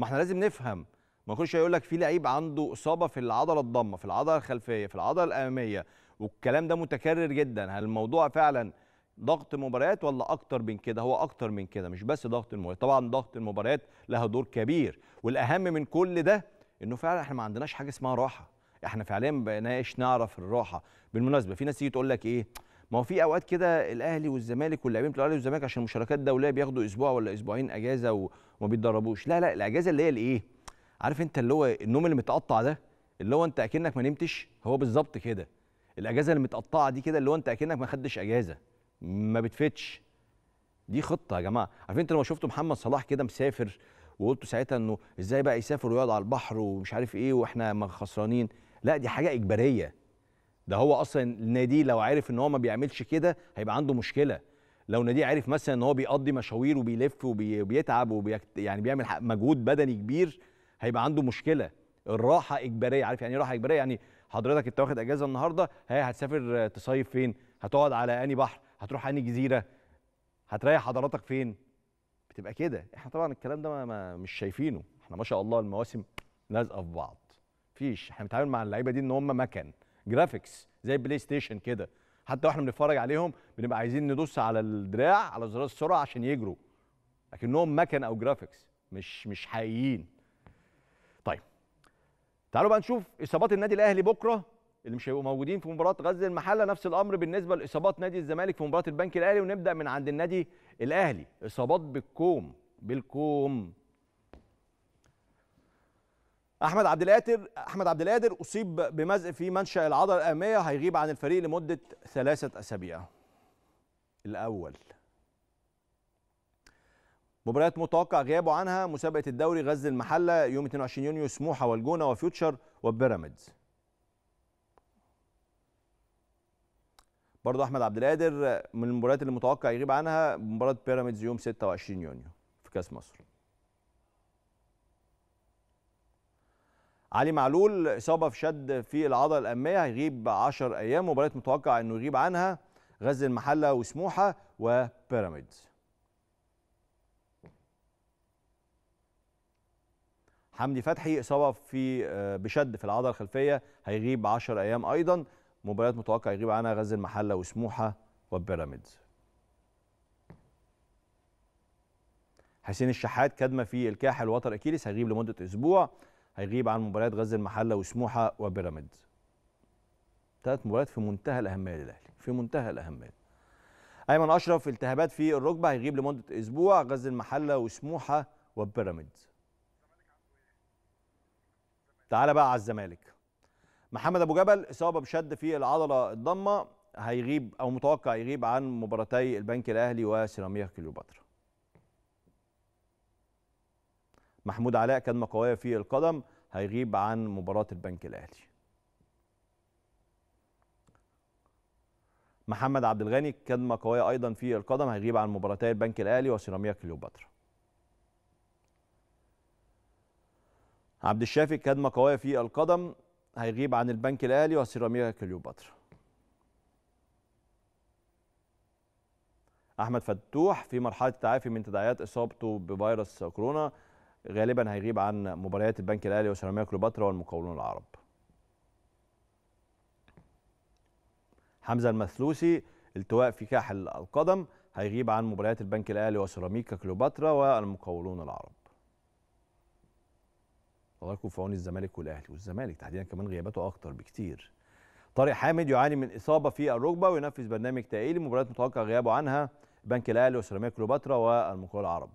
ما احنا لازم نفهم ما يكونش هيقول لك في لعيب عنده اصابه في العضله الضمه في العضله الخلفيه في العضله الاماميه والكلام ده متكرر جدا هل الموضوع فعلا ضغط مباريات ولا اكتر من كده هو اكتر من كده مش بس ضغط المباريات طبعا ضغط المباريات لها دور كبير والاهم من كل ده انه فعلا احنا ما عندناش حاجه اسمها راحه احنا فعليا ما بقيناش نعرف الراحه بالمناسبه في ناس تيجي تقول لك ايه ما هو في اوقات كده الاهلي والزمالك واللاعبين بتوع الاهلي والزمالك عشان المشاركات الدوليه بياخدوا اسبوع ولا اسبوعين اجازه وما بيتدربوش لا لا الاجازه اللي هي الايه عارف انت اللي هو النوم اللي متقطع ده اللي هو انت اكنك ما نمتش هو بالظبط كده الاجازه اللي متقطعه دي كده اللي هو انت اكنك ما خدتش اجازه ما بتفتش دي خطه يا جماعه عارفين انت لما شفتوا محمد صلاح كده مسافر وقلتوا ساعتها انه ازاي بقى يسافر ويقعد على البحر ومش عارف ايه واحنا خسرانين لا دي حاجه اجباريه ده هو اصلا ناديه لو عارف ان هو ما بيعملش كده هيبقى عنده مشكله لو ناديه عارف مثلا ان هو بيقضي مشاوير وبيلف وبيتعب وبيكت... يعني بيعمل مجهود بدني كبير هيبقى عنده مشكله الراحه اجباريه عارف يعني ايه راحه اجباريه يعني حضرتك انت واخد اجازه النهارده هي هتسافر تصيف فين هتقعد على اني بحر هتروح اني جزيره هتريح حضراتك فين بتبقى كده احنا طبعا الكلام ده ما مش شايفينه احنا ما شاء الله المواسم لازقه في بعض فيش احنا بنتعامل مع اللعيبه دي ان هم مكن جرافيكس زي البلاي ستيشن كده حتى واحنا بنتفرج عليهم بنبقى عايزين ندوس على الدراع على زرار السرعه عشان يجروا لكنهم مكن او جرافيكس مش مش حقيقيين طيب تعالوا بقى نشوف اصابات النادي الاهلي بكره اللي مش هيبقوا موجودين في مباراه غزه المحله نفس الامر بالنسبه لاصابات نادي الزمالك في مباراه البنك الاهلي ونبدا من عند النادي الاهلي اصابات بالكوم بالكوم احمد عبد القادر احمد عبد القادر اصيب بمزق في منشا العضله الاماميه هيغيب عن الفريق لمده ثلاثه اسابيع الاول مباريات متوقع غيابه عنها مسابقه الدوري غزل المحله يوم 22 يونيو سموحه والجونه وفيوتشر وبيراميدز برضه احمد عبد القادر من المباريات اللي متوقع يغيب عنها مباراه بيراميدز يوم 26 يونيو في كاس مصر علي معلول اصابه في شد في العضله الاماميه هيغيب 10 ايام مباراه متوقع انه يغيب عنها غزل المحله وسموحه وبيراميدز حمدي فتحي اصابه في آه، بشد في العضله الخلفيه هيغيب 10 ايام ايضا مباريات متوقع يغيب عنها غزل المحله وسموحه وبيراميدز حسين الشحات كدمه في الكاحل وتر اكيليس هيغيب لمده اسبوع هيغيب عن مباريات غزل المحله وسموحه وبيراميدز ثلاث مباريات في منتهى الاهميه للاهلي في منتهى الاهميه ايمن اشرف التهابات في الركبه هيغيب لمده اسبوع غزل المحله وسموحه وبيراميدز تعالى بقى على الزمالك محمد ابو جبل اصابه بشد في العضله الضمه هيغيب او متوقع يغيب عن مباراتي البنك الاهلي وسيراميكا كليوباترا محمود علاء كان مقاوية في القدم هيغيب عن مباراة البنك الأهلي محمد عبد الغني كان مقاوية أيضا في القدم هيغيب عن مباراتي البنك الأهلي وسيراميكا كليوباترا عبد الشافي كان مقاوية في القدم هيغيب عن البنك الأهلي وسيراميكا كليوباترا احمد فتوح في مرحله التعافي من تداعيات اصابته بفيروس كورونا غالبا هيغيب عن مباريات البنك الاهلي وسيراميكا كليوباترا والمقاولون العرب. حمزه المثلوسي التواء في كاحل القدم هيغيب عن مباريات البنك الاهلي وسيراميكا كليوباترا والمقاولون العرب. الله يكون في عون الزمالك والاهلي والزمالك تحديدا كمان غياباته اكتر بكتير. طارق حامد يعاني من اصابه في الركبه وينفذ برنامج تاهيلي مباريات متوقع غيابه عنها البنك الاهلي وسيراميكا كليوباترا والمقاولون العرب.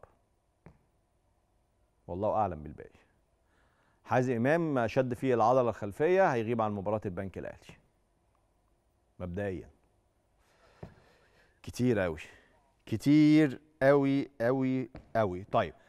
والله اعلم بالباقي حازم امام شد فيه العضله الخلفيه هيغيب عن مباراه البنك الاهلي مبدئيا كتير قوي كتير قوي قوي قوي طيب